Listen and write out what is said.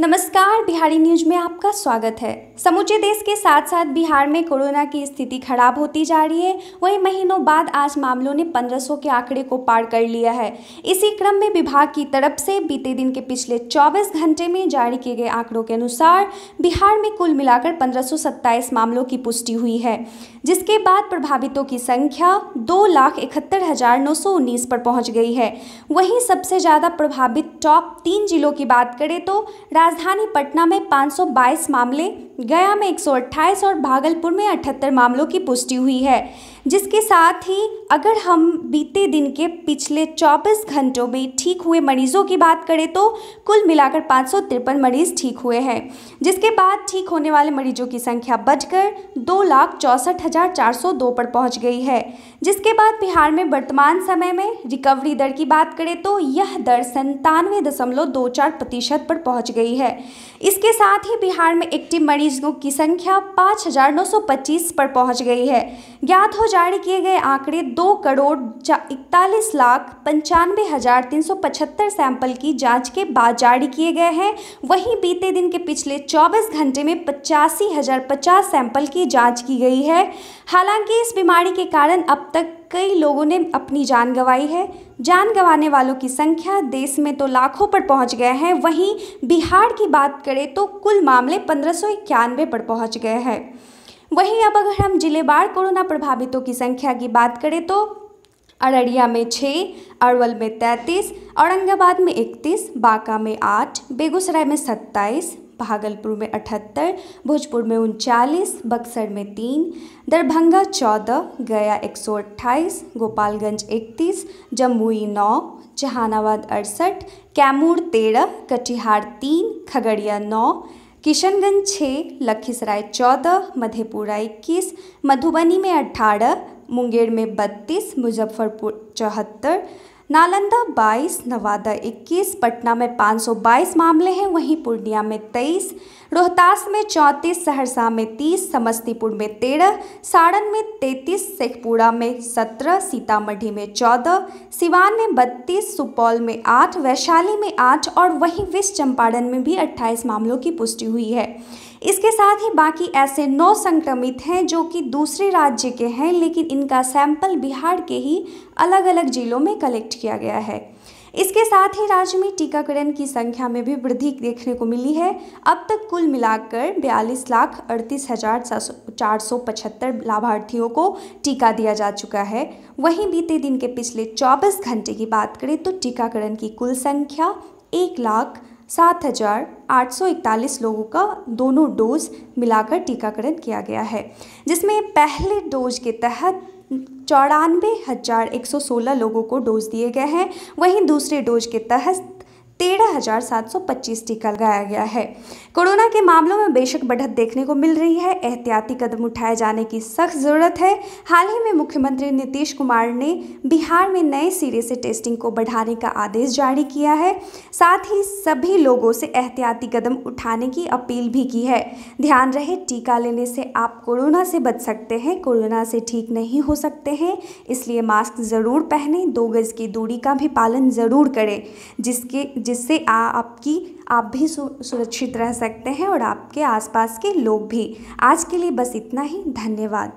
नमस्कार बिहारी न्यूज में आपका स्वागत है समूचे देश के साथ साथ बिहार में कोरोना की स्थिति खराब होती जा रही है वहीं महीनों बाद आज मामलों ने 1500 के आंकड़े को पार कर लिया है इसी क्रम में विभाग की तरफ से बीते दिन के पिछले 24 घंटे में जारी किए गए आंकड़ों के अनुसार बिहार में कुल मिलाकर पंद्रह मामलों की पुष्टि हुई है जिसके बाद प्रभावितों की संख्या दो लाख इकहत्तर हजार नौ सौ उन्नीस पर पहुंच गई है वहीं सबसे ज़्यादा प्रभावित टॉप तीन जिलों की बात करें तो राजधानी पटना में 522 मामले गया में 128 और भागलपुर में 78 मामलों की पुष्टि हुई है जिसके साथ ही अगर हम बीते दिन के पिछले 24 घंटों में ठीक हुए मरीजों की बात करें तो कुल मिलाकर पाँच मरीज ठीक हुए हैं जिसके बाद ठीक होने वाले मरीजों की संख्या बढ़कर दो लाख चौंसठ हज़ार चार सौ दो पर पहुंच गई है जिसके बाद बिहार में वर्तमान समय में रिकवरी दर की बात करें तो यह दर संतानवे दशमलव दो चार प्रतिशत पर पहुँच गई है है इसके साथ ही बिहार में एक्टिव मरीजों की संख्या 5,925 पर पहुंच गई है ज्ञात हो जारी किए गए आंकड़े 2 करोड़ इकतालीस लाख पंचानवे हज़ार तीन सौ पचहत्तर सैंपल की जांच के बाद जारी किए गए हैं वहीं बीते दिन के पिछले 24 घंटे में पचासी हज़ार पचास सैंपल की जांच की गई है हालांकि इस बीमारी के कारण अब तक कई लोगों ने अपनी जान गंवाई है जान गंवाने वालों की संख्या देश में तो लाखों पर पहुंच गए हैं वहीं बिहार की बात करें तो कुल मामले पंद्रह पर पहुंच गए हैं वहीं अब अगर हम जिलेवार कोरोना प्रभावितों की संख्या की बात करें तो अररिया में छः अरवल में तैंतीस औरंगाबाद में इकतीस बांका में आठ बेगूसराय में सत्ताईस भागलपुर में अठहत्तर भोजपुर में उनचालीस बक्सर में तीन दरभंगा चौदह गया एक सौ अट्ठाईस गोपालगंज इकतीस जमुई नौ जहानाबाद अड़सठ कैमूर तेरह कटिहार तीन खगड़िया नौ किशनगंज छः लखीसराय चौदह मधेपुरा इक्कीस मधुबनी में अठारह मुंगेर में बत्तीस मुजफ्फरपुर चौहत्तर नालंदा 22, नवादा 21, पटना में 522 मामले हैं वहीं पूर्णिया में 23, रोहतास में 34, सहरसा में 30, समस्तीपुर में 13, सारण में 33, शेखपुरा में 17, सीतामढ़ी में 14, सिवान में 32, सुपौल में 8, वैशाली में 8 और वहीं वेस्ट चंपारण में भी 28 मामलों की पुष्टि हुई है इसके साथ ही बाकी ऐसे नौ संक्रमित हैं जो कि दूसरे राज्य के हैं लेकिन इनका सैंपल बिहार के ही अलग अलग जिलों में कलेक्ट किया गया है इसके साथ ही राज्य में टीकाकरण की संख्या में भी वृद्धि देखने को मिली है अब तक कुल मिलाकर बयालीस लाख अड़तीस हज़ार चार सौ पचहत्तर लाभार्थियों को टीका दिया जा चुका है वहीं बीते दिन के पिछले 24 घंटे की बात करें तो टीकाकरण की कुल संख्या एक लाख सात हजार आठ सौ इकतालीस लोगों का दोनों डोज मिलाकर टीकाकरण किया गया है जिसमें पहले डोज के तहत चौरानवे हज़ार एक सौ सोलह लोगों को डोज दिए गए हैं वहीं दूसरे डोज के तहत तेरह हजार सात सौ पच्चीस टीका लगाया गया है कोरोना के मामलों में बेशक बढ़त देखने को मिल रही है एहतियाती कदम उठाए जाने की सख्त जरूरत है हाल ही में मुख्यमंत्री नीतीश कुमार ने बिहार में नए सिरे से टेस्टिंग को बढ़ाने का आदेश जारी किया है साथ ही सभी लोगों से एहतियाती कदम उठाने की अपील भी की है ध्यान रहे टीका लेने से आप कोरोना से बच सकते हैं कोरोना से ठीक नहीं हो सकते हैं इसलिए मास्क ज़रूर पहने दो गज़ की दूरी का भी पालन ज़रूर करें जिसके जिससे आ, आपकी आप भी सु, सुरक्षित रह सकते हैं और आपके आसपास के लोग भी आज के लिए बस इतना ही धन्यवाद